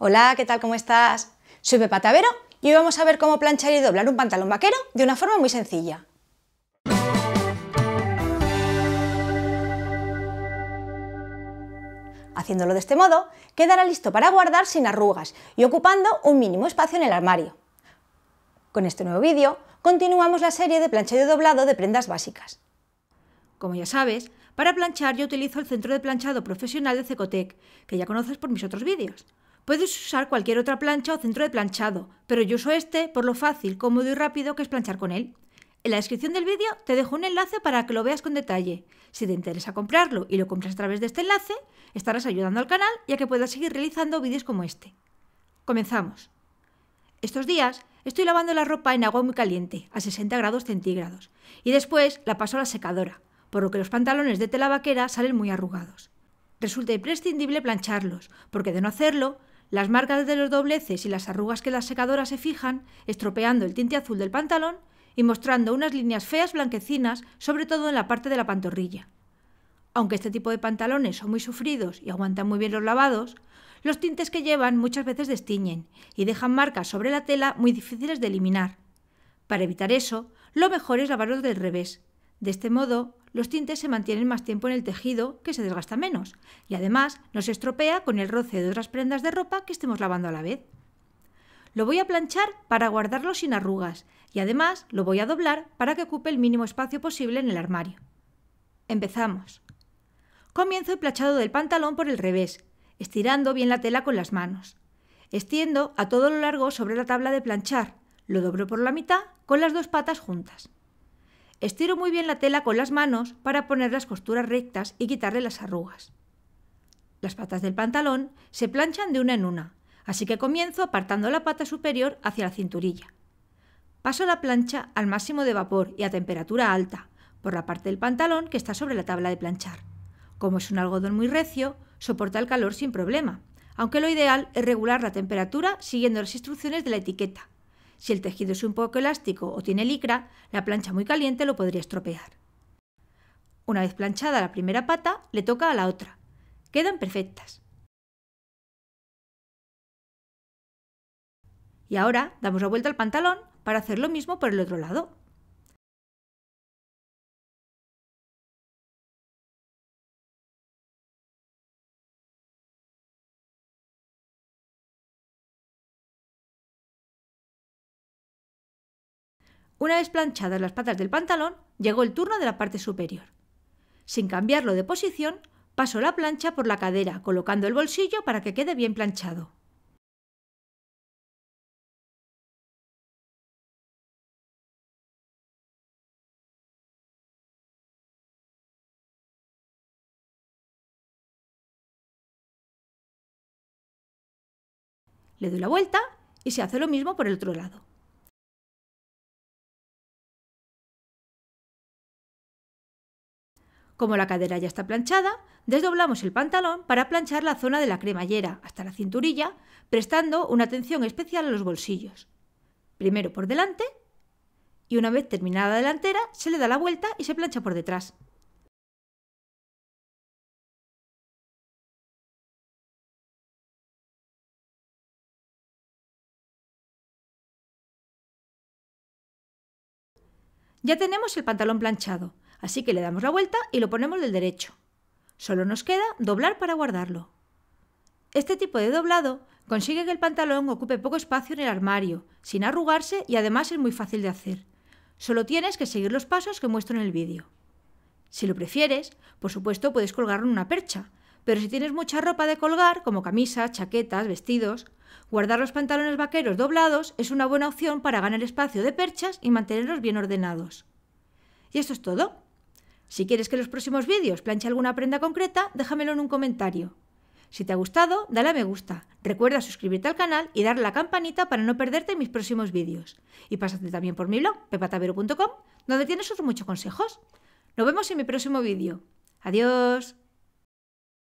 Hola, ¿qué tal? ¿Cómo estás? Soy Pepa y hoy vamos a ver cómo planchar y doblar un pantalón vaquero de una forma muy sencilla. Haciéndolo de este modo, quedará listo para guardar sin arrugas y ocupando un mínimo espacio en el armario. Con este nuevo vídeo, continuamos la serie de planchado y doblado de prendas básicas. Como ya sabes, para planchar yo utilizo el centro de planchado profesional de Cecotec, que ya conoces por mis otros vídeos. Puedes usar cualquier otra plancha o centro de planchado, pero yo uso este por lo fácil, cómodo y rápido que es planchar con él. En la descripción del vídeo te dejo un enlace para que lo veas con detalle. Si te interesa comprarlo y lo compras a través de este enlace, estarás ayudando al canal y a que puedas seguir realizando vídeos como este. Comenzamos. Estos días estoy lavando la ropa en agua muy caliente, a 60 grados centígrados, y después la paso a la secadora, por lo que los pantalones de tela vaquera salen muy arrugados. Resulta imprescindible plancharlos, porque de no hacerlo, las marcas de los dobleces y las arrugas que las secadoras se fijan, estropeando el tinte azul del pantalón y mostrando unas líneas feas blanquecinas, sobre todo en la parte de la pantorrilla. Aunque este tipo de pantalones son muy sufridos y aguantan muy bien los lavados, los tintes que llevan muchas veces destiñen y dejan marcas sobre la tela muy difíciles de eliminar. Para evitar eso, lo mejor es lavarlos del revés, de este modo, los tintes se mantienen más tiempo en el tejido, que se desgasta menos, y además no se estropea con el roce de otras prendas de ropa que estemos lavando a la vez. Lo voy a planchar para guardarlo sin arrugas y además lo voy a doblar para que ocupe el mínimo espacio posible en el armario. Empezamos. Comienzo el planchado del pantalón por el revés, estirando bien la tela con las manos. Extiendo a todo lo largo sobre la tabla de planchar, lo doblo por la mitad con las dos patas juntas. Estiro muy bien la tela con las manos para poner las costuras rectas y quitarle las arrugas. Las patas del pantalón se planchan de una en una, así que comienzo apartando la pata superior hacia la cinturilla. Paso la plancha al máximo de vapor y a temperatura alta, por la parte del pantalón que está sobre la tabla de planchar. Como es un algodón muy recio, soporta el calor sin problema, aunque lo ideal es regular la temperatura siguiendo las instrucciones de la etiqueta, si el tejido es un poco elástico o tiene licra, la plancha muy caliente lo podría estropear. Una vez planchada la primera pata, le toca a la otra. Quedan perfectas. Y ahora damos la vuelta al pantalón para hacer lo mismo por el otro lado. Una vez planchadas las patas del pantalón, llegó el turno de la parte superior. Sin cambiarlo de posición, paso la plancha por la cadera, colocando el bolsillo para que quede bien planchado. Le doy la vuelta y se hace lo mismo por el otro lado. Como la cadera ya está planchada, desdoblamos el pantalón para planchar la zona de la cremallera hasta la cinturilla, prestando una atención especial a los bolsillos. Primero por delante y una vez terminada la delantera se le da la vuelta y se plancha por detrás. Ya tenemos el pantalón planchado. Así que le damos la vuelta y lo ponemos del derecho. Solo nos queda doblar para guardarlo. Este tipo de doblado consigue que el pantalón ocupe poco espacio en el armario, sin arrugarse y además es muy fácil de hacer. Solo tienes que seguir los pasos que muestro en el vídeo. Si lo prefieres, por supuesto puedes colgarlo en una percha, pero si tienes mucha ropa de colgar, como camisas, chaquetas, vestidos, guardar los pantalones vaqueros doblados es una buena opción para ganar espacio de perchas y mantenerlos bien ordenados. Y esto es todo. Si quieres que en los próximos vídeos planche alguna prenda concreta, déjamelo en un comentario. Si te ha gustado, dale a me gusta. Recuerda suscribirte al canal y darle a la campanita para no perderte mis próximos vídeos. Y pásate también por mi blog, pepatavero.com, donde tienes otros muchos consejos. Nos vemos en mi próximo vídeo. Adiós.